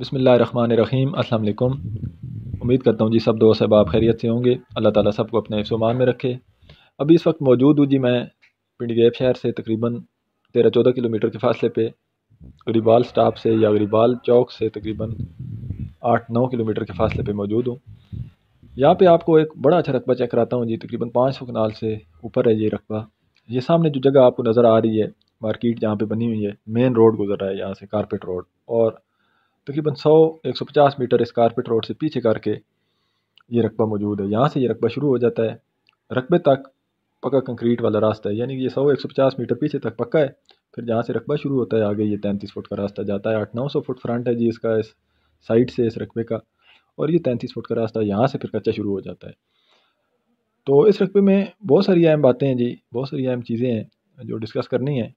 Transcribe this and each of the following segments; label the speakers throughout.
Speaker 1: बसमीम् अल्लाम उम्मीद करता हूँ जी सब दोस्त अहबाब खैरियत से होंगे अल्लाह ताला सबको अपने हिफ्समान में रखे अभी इस वक्त मौजूद हूँ जी मैं पिंड गैप शहर से तकरीबन तेरह चौदह किलोमीटर के फासले पे गरीबाल स्टाप से या गरीबाल चौक से तकरीबन आठ नौ किलोमीटर के फासले पे मौजूद हूँ यहाँ पे आपको एक बड़ा अच्छा रकबा चेक कराता हूँ जी तकरीबन पाँच सौ कनाल से ऊपर है ये रकबा ये सामने जो जगह आपको नज़र आ रही है मार्केट जहाँ पर बनी हुई है मेन रोड गुजर रहा है यहाँ से कारपेट रोड और तकरीबन 100 150 मीटर इस कारपेट रोड से पीछे करके ये रकबा मौजूद है यहाँ से ये रकबा शुरू हो जाता है रकबे तक पक्का कंक्रीट वाला रास्ता है यानी कि ये सौ एक सौ पचास मीटर पीछे तक पक्का है फिर जहाँ से रकबा शुरू होता है आगे ये तैंतीस फुट का रास्ता जाता है आठ नौ सौ फुट फ्रंट है जी इसका इस साइड से इस रकबे का और ये तैंतीस फुट का रास्ता यहाँ से फिर कच्चा शुरू हो जाता है तो इस रकबे में बहुत सारी अहम बातें हैं जी बहुत सारी अहम चीज़ें हैं जो डिस्कस करनी है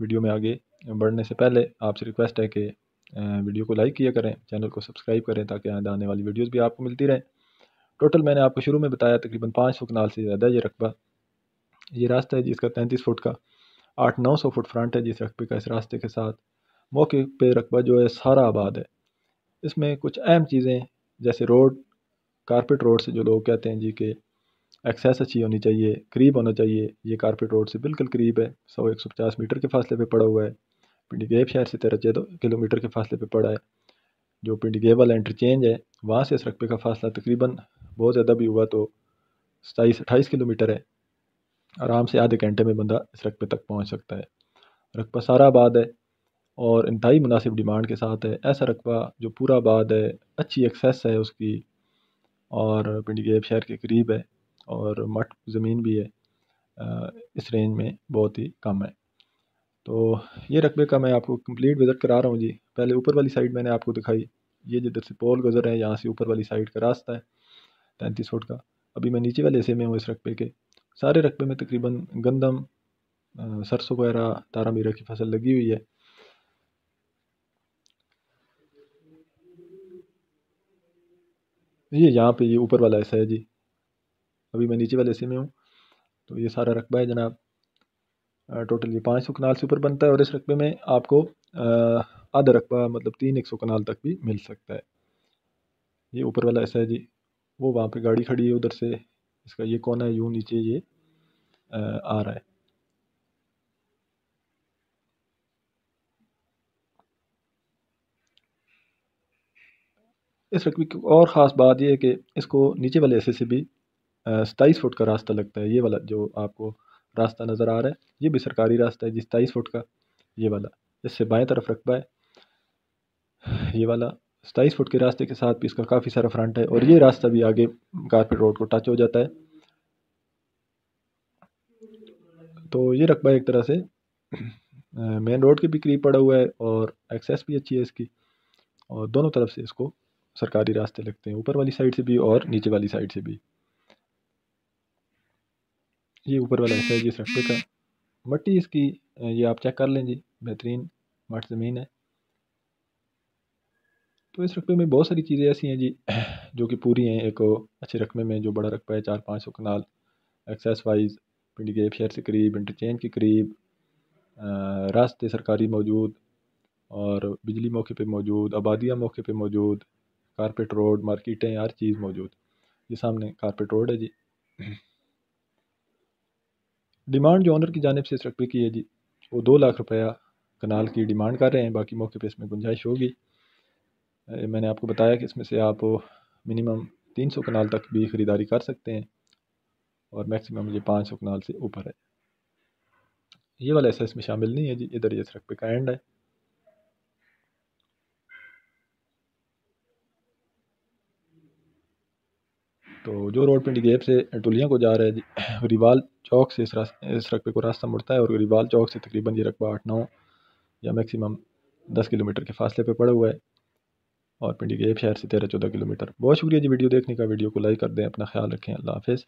Speaker 1: वीडियो में आगे बढ़ने से पहले आपसे रिक्वेस्ट है कि वीडियो को लाइक किया करें चैनल को सब्सक्राइब करें ताकि आने आने वाली वीडियोज़ भी आपको मिलती रहें टोटल मैंने आपको शुरू में बताया तकरीबन पाँच सौ कनाल से ज़्यादा ये रकबा ये रास्ता है जिसका तैंतीस फुट का आठ नौ सौ फुट फ्रंट है जिस रकबे का इस रास्ते के साथ मौके पे रकबा जो है सारा आबाद है इसमें कुछ अहम चीज़ें जैसे रोड कारपेट रोड से जो लोग कहते हैं जी के एक्सेस अच्छी होनी चाहिए करीब होना चाहिए ये कारपेट रोड से बिल्कुल करीब है सौ एक सौ पचास मीटर के फासले पे पड़ा हुआ है गेब शहर से तेरह किलोमीटर के फासले पर पड़ा है जो गेब वाला इंटरचेंज है वहाँ से इस रकबे का फासला तकरीबन बहुत ज़्यादा भी हुआ तो सताईस अट्ठाईस किलोमीटर है आराम से आधे घंटे में बंदा इस रकबे तक पहुँच सकता है रकबा सारा आबाद है और इंतहाई मुनासिब डिमांड के साथ है ऐसा रकबा जो पूरा आबाद है अच्छी एक्सेस है उसकी और गेब शहर के करीब है और मठ ज़मीन भी है इस रेंज में बहुत ही कम है तो ये रकबे का मैं आपको कंप्लीट विज़िट करा रहा हूँ जी पहले ऊपर वाली साइड मैंने आपको दिखाई ये जिधर से पोल गुजर है यहाँ से ऊपर वाली साइड का रास्ता है तैंतीस फुट का अभी मैं नीचे वाले हिस्से में हूँ इस रकबे के सारे रकबे में तकरीबन गंदम सरसों वगैरह तारा मीरा की फसल लगी हुई है ये यहाँ पे ये ऊपर वाला हिस्सा है जी अभी मैं नीचे वाले हिस्से में हूँ तो ये सारा रकबा है जनाब टोटल ये पाँच सौ कनाल से ऊपर बनता है और इस रकबे में आपको आधा रकबा मतलब तीन एक सौ कनाल तक भी मिल सकता है ये ऊपर वाला ऐसा है जी वो वहाँ पे गाड़ी खड़ी है उधर से इसका ये कोना है यूँ नीचे ये आ रहा है इस रकबे की और ख़ास बात यह है कि इसको नीचे वाले ऐसे से भी सताईस फुट का रास्ता लगता है ये वाला जो आपको रास्ता नज़र आ रहा है ये भी सरकारी रास्ता है जिस सताईस फुट का ये वाला इससे बाएं तरफ रकबा है ये वाला सताईस फुट के रास्ते के साथ भी इसका काफ़ी सारा फ्रंट है और ये रास्ता भी आगे कारपेट रोड को टच हो जाता है तो ये रकबा एक तरह से मेन रोड के भी करीब पड़ा हुआ है और एक्सेस भी अच्छी है इसकी और दोनों तरफ से इसको सरकारी रास्ते लगते हैं ऊपर वाली साइड से भी और नीचे वाली साइड से भी ये ऊपर वाला हिस्सा है जी सड़कों का मट्टी इसकी ये आप चेक कर लें जी बेहतरीन मट ज़मीन है तो इस रकबे में बहुत सारी चीज़ें ऐसी हैं जी जो कि पूरी हैं एक अच्छे रकबे में जो बड़ा रकबा है चार पाँच सौ कनाल एक्सेस वाइज पिंड गेप शहर से करीब इंटरचेंज के करीब रास्ते सरकारी मौजूद और बिजली मौके पे मौजूद आबादियाँ मौके पे मौजूद कारपेट रोड मार्केटें हर चीज़ मौजूद ये सामने कारपेट रोड है जी डिमांड जो ऑनर की जानब से इस रकबे की है जी वो दो लाख रुपया कनाल की डिमांड कर रहे हैं बाकी मौके पर इसमें गुंजाइश होगी मैंने आपको बताया कि इसमें से आप मिनिमम तीन सौ कनाल तक भी ख़रीदारी कर सकते हैं और मैक्सिमम ये पाँच सौ कनाल से ऊपर है ये वाला ऐसा इसमें शामिल नहीं है जी इधर ये सड़क रकबे का एंड है तो जो रोड पिंडी गेप से टुलिया को जा रहा है रिवाल चौक से इस रास्ते इस रकबे को रास्ता मुड़ता है और रिवाल चौक से तकरीबन ये रकबा आठ नौ या मैक्सिमम दस किलोमीटर के फासले पे पड़ा हुआ है और पिंडी गेप शहर से तेरह चौदह किलोमीटर बहुत शुक्रिया जी वीडियो देखने का वीडियो को लाइक कर दें अपना ख्याल रखें अल्लाह हाफिज़